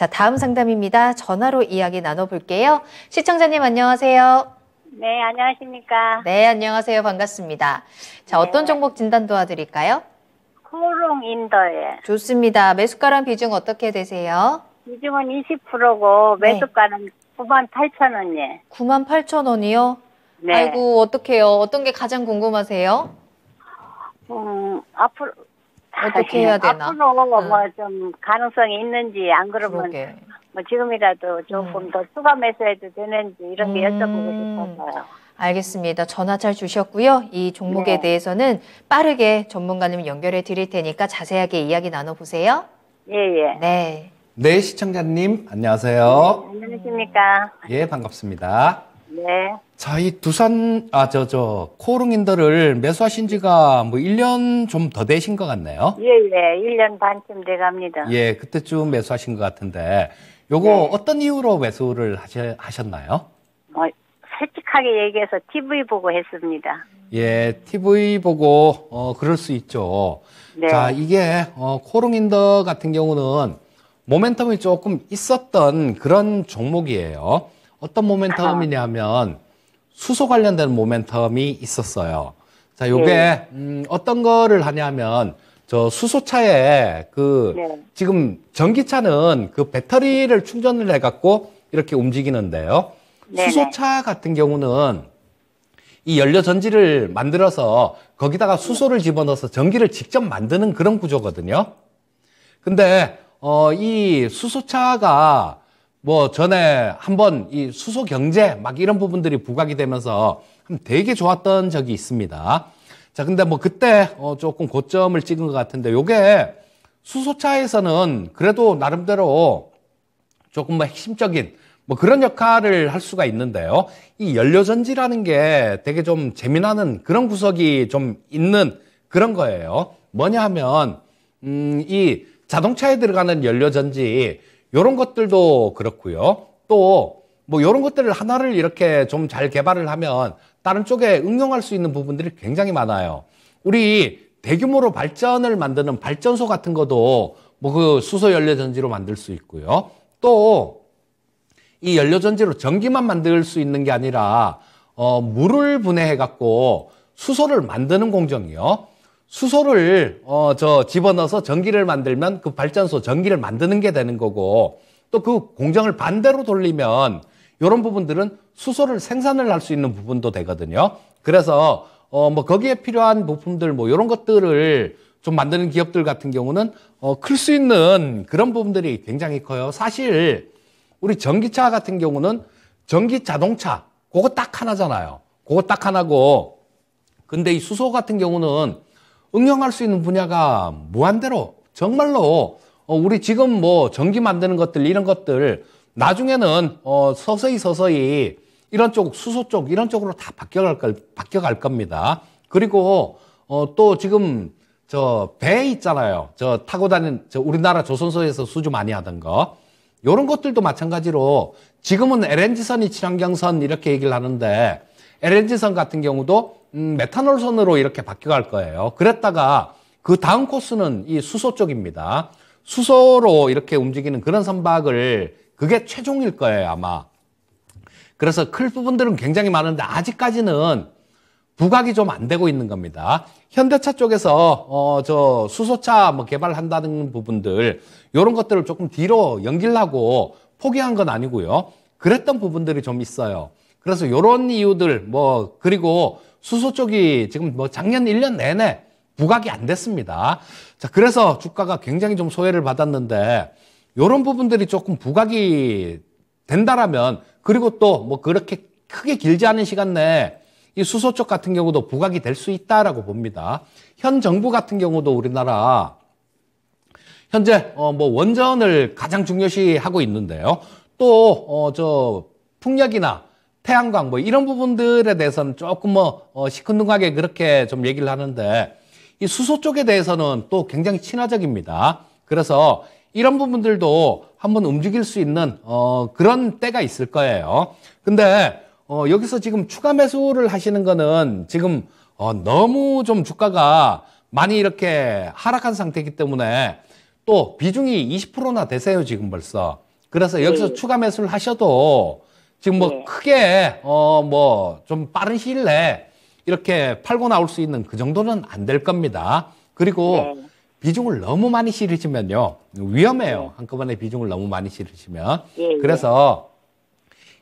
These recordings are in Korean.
자, 다음 상담입니다. 전화로 이야기 나눠볼게요. 시청자님 안녕하세요. 네, 안녕하십니까. 네, 안녕하세요. 반갑습니다. 자, 네. 어떤 종목 진단 도와드릴까요? 코롱인더예. 좋습니다. 매수가랑 비중 어떻게 되세요? 비중은 20%고 매수가는 네. 9만 8천 원이에요. 9만 8천 원이요? 네. 아이고, 어떡해요. 어떤 게 가장 궁금하세요? 음, 앞으로 어떻게 해야 되나? 앞으로 뭐좀 응. 가능성이 있는지 안 그러면 그러게. 뭐 지금이라도 조금 음. 더 추가 매수해도 되는지 이런 게 음. 여쭤보고 싶었어요. 알겠습니다. 전화 잘 주셨고요. 이 종목에 네. 대해서는 빠르게 전문가님 연결해 드릴 테니까 자세하게 이야기 나눠보세요. 예예. 예. 네. 네 시청자님 안녕하세요. 네, 안녕하십니까. 예 반갑습니다. 네. 자, 이 두산, 아, 저, 저, 코오롱인더를 매수하신 지가 뭐 1년 좀 더 되신 것 같네요. 예, 예. 1년 반쯤 돼 갑니다. 예, 그때쯤 매수하신 것 같은데, 요거 네. 어떤 이유로 매수를 하셔, 하셨나요? 뭐, 솔직하게 얘기해서 TV 보고 했습니다. 예, TV 보고, 어, 그럴 수 있죠. 네. 자, 이게, 어, 코오롱인더 같은 경우는 모멘텀이 조금 있었던 그런 종목이에요. 어떤 모멘텀이냐면 수소 관련된 모멘텀이 있었어요. 자, 요게 네. 음, 어떤 거를 하냐면 저 수소차에 그 네. 지금 전기차는 그 배터리를 충전을 해갖고 이렇게 움직이는데요. 네. 수소차 같은 경우는 이 연료 전지를 만들어서 거기다가 수소를 집어넣어서 전기를 직접 만드는 그런 구조거든요. 근데 어, 이 수소차가 뭐 전에 한번 이 수소 경제 막 이런 부분들이 부각이 되면서 음, 되게 좋았던 적이 있습니다. 자, 근데 뭐 그때 어 조금 고점을 찍은 것 같은데 요게 수소차에서는 그래도 나름대로 조금 뭐 핵심적인 뭐 그런 역할을 할 수가 있는데요. 이 연료전지라는 게 되게 좀 재미나는 그런 구석이 좀 있는 그런 거예요. 뭐냐 하면, 음, 이 자동차에 들어가는 연료전지 이런 것들도 그렇고요. 또뭐 이런 것들을 하나를 이렇게 좀 잘 개발을 하면 다른 쪽에 응용할 수 있는 부분들이 굉장히 많아요. 우리 대규모로 발전을 만드는 발전소 같은 것도 뭐 그 수소 연료 전지로 만들 수 있고요. 또 이 연료 전지로 전기만 만들 수 있는 게 아니라 어 물을 분해해 갖고 수소를 만드는 공정이요. 수소를 어 저 집어넣어서 전기를 만들면 그 발전소 전기를 만드는 게 되는 거고 또 그 공정을 반대로 돌리면 이런 부분들은 수소를 생산을 할 수 있는 부분도 되거든요. 그래서 어 뭐 거기에 필요한 부품들 뭐 이런 것들을 좀 만드는 기업들 같은 경우는 어 클 수 있는 그런 부분들이 굉장히 커요. 사실 우리 전기차 같은 경우는 전기 자동차 그거 딱 하나잖아요. 그거 딱 하나고 근데 이 수소 같은 경우는 응용할 수 있는 분야가 무한대로 정말로 어, 우리 지금 뭐 전기 만드는 것들 이런 것들 나중에는 어 서서히 서서히 이런 쪽 수소 쪽 이런 쪽으로 다 바뀌어갈 걸 바뀌어갈 겁니다. 그리고 어또 지금 저 배 있잖아요. 저 타고 다니는 저 우리나라 조선소에서 수주 많이 하던 거. 요런 것들도 마찬가지로 지금은 LNG선이 친환경선 이렇게 얘기를 하는데 LNG선 같은 경우도 음, 메탄올선으로 이렇게 바뀌어갈 거예요. 그랬다가 그 다음 코스는 이 수소 쪽입니다. 수소로 이렇게 움직이는 그런 선박을 그게 최종일 거예요 아마. 그래서 클 부분들은 굉장히 많은데 아직까지는 부각이 좀 안 되고 있는 겁니다. 현대차 쪽에서 어저 수소차 뭐 개발한다는 부분들 이런 것들을 조금 뒤로 연기를 하고 포기한 건 아니고요. 그랬던 부분들이 좀 있어요. 그래서 이런 이유들 뭐 그리고 수소 쪽이 지금 뭐 작년 1년 내내 부각이 안 됐습니다. 자, 그래서 주가가 굉장히 좀 소외를 받았는데 이런 부분들이 조금 부각이 된다라면 그리고 또 뭐 그렇게 크게 길지 않은 시간 내에 이 수소 쪽 같은 경우도 부각이 될 수 있다라고 봅니다. 현 정부 같은 경우도 우리나라 현재 어뭐 원전을 가장 중요시하고 있는데요. 또어저 풍력이나 태양광 뭐 이런 부분들에 대해서는 조금 뭐 어, 시큰둥하게 그렇게 좀 얘기를 하는데 이 수소 쪽에 대해서는 또 굉장히 친화적입니다. 그래서 이런 부분들도 한번 움직일 수 있는 어, 그런 때가 있을 거예요. 근데 어, 여기서 지금 추가 매수를 하시는 거는 지금 어, 너무 좀 주가가 많이 이렇게 하락한 상태이기 때문에 또 비중이 20%나 되세요 지금 벌써. 그래서 여기서 네. 추가 매수를 하셔도 지금 뭐 네. 크게 어 뭐 좀 빠른 시일 내에 이렇게 팔고 나올 수 있는 그 정도는 안 될 겁니다. 그리고 네. 비중을 너무 많이 실으시면요 위험해요. 네. 한꺼번에 비중을 너무 많이 실으시면 네, 네. 그래서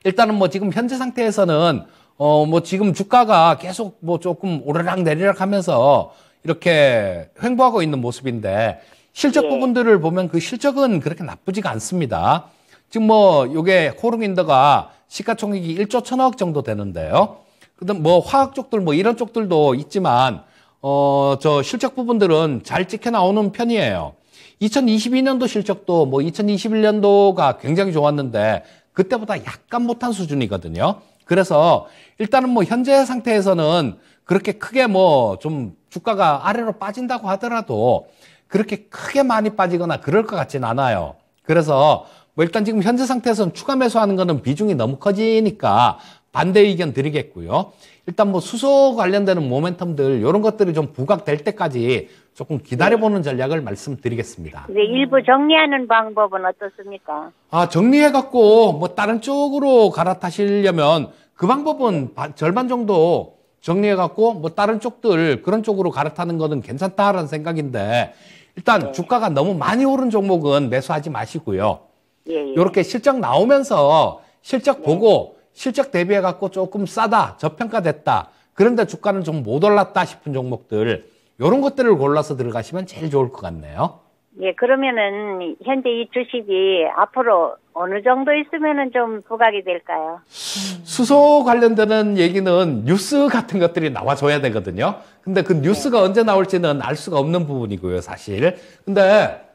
일단은 뭐 지금 현재 상태에서는 어 뭐 지금 주가가 계속 뭐 조금 오르락 내리락 하면서 이렇게 횡보하고 있는 모습인데 실적 네. 부분들을 보면 그 실적은 그렇게 나쁘지가 않습니다. 지금 뭐 요게 코르긴더가 시가총액이 1조 1 0 0 0억 정도 되는데요. 그다음 뭐 화학 쪽들 뭐 이런 쪽들도 있지만 어 저 실적 부분들은 잘 찍혀 나오는 편이에요. 2022년도 실적도 뭐 2021년도가 굉장히 좋았는데 그때보다 약간 못한 수준이거든요. 그래서 일단은 뭐 현재 상태에서는 그렇게 크게 뭐 좀 주가가 아래로 빠진다고 하더라도 그렇게 크게 많이 빠지거나 그럴 것 같진 않아요. 그래서 뭐 일단 지금 현재 상태에서는 추가 매수하는 거는 비중이 너무 커지니까 반대 의견 드리겠고요. 일단 뭐 수소 관련되는 모멘텀들 이런 것들이 좀 부각될 때까지 조금 기다려보는 전략을 말씀드리겠습니다. 네, 일부 정리하는 방법은 어떻습니까? 아 정리해갖고 뭐 다른 쪽으로 갈아타시려면 그 방법은 절반 정도 정리해갖고 뭐 다른 쪽들 그런 쪽으로 갈아타는 거는 괜찮다라는 생각인데 일단 네. 주가가 너무 많이 오른 종목은 매수하지 마시고요. 예, 예. 렇게 실적 나오면서 실적 네. 보고 실적 대비해 갖고 조금 싸다, 저평가됐다. 그런데 주가는 좀 못 올랐다 싶은 종목들 이런 것들을 골라서 들어가시면 제일 좋을 것 같네요. 예, 그러면은 현재 이 주식이 앞으로 어느 정도 있으면은 좀 부각이 될까요? 수소 관련되는 얘기는 뉴스 같은 것들이 나와줘야 되거든요. 근데 그 뉴스가 네. 언제 나올지는 알 수가 없는 부분이고요, 사실. 근데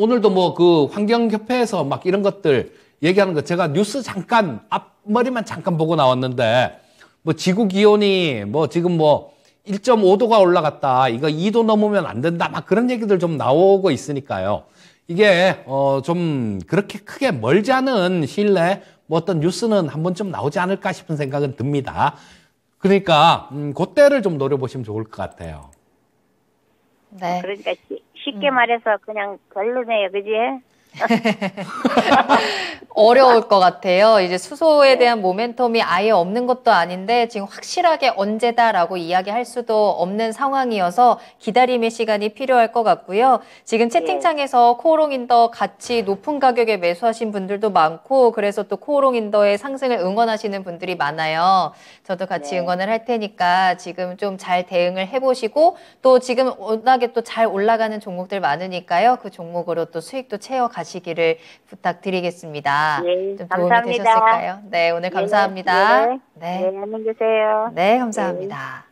오늘도 뭐 그 환경협회에서 막 이런 것들 얘기하는 거 제가 뉴스 잠깐 앞머리만 잠깐 보고 나왔는데 뭐 지구 기온이 뭐 지금 뭐 1.5도가 올라갔다. 이거 2도 넘으면 안 된다. 막 그런 얘기들 좀 나오고 있으니까요. 이게 어좀 그렇게 크게 멀지 않은 시일 내에 뭐 어떤 뉴스는 한 번쯤 나오지 않을까 싶은 생각은 듭니다. 그러니까 음 그때를 좀 노려보시면 좋을 것 같아요. 네. 그러니까 쉽게 음. 말해서 그냥 별로네요, 그지? 어려울 것 같아요. 이제 수소에 네. 대한 모멘텀이 아예 없는 것도 아닌데 지금 확실하게 언제다라고 이야기할 수도 없는 상황이어서 기다림의 시간이 필요할 것 같고요. 지금 네. 채팅창에서 코오롱인더 같이 높은 가격에 매수하신 분들도 많고 그래서 또 코오롱인더의 상승을 응원하시는 분들이 많아요. 저도 같이 네. 응원을 할 테니까 지금 좀 잘 대응을 해보시고 또 지금 워낙에 또 잘 올라가는 종목들 많으니까요. 그 종목으로 또 수익도 채워 가시. 가시기를 부탁드리겠습니다. 네, 좀 감사합니다. 도움이 되셨을까요? 네, 오늘 네, 감사합니다. 네, 네. 네. 네 안녕히 계세요. 네, 감사합니다.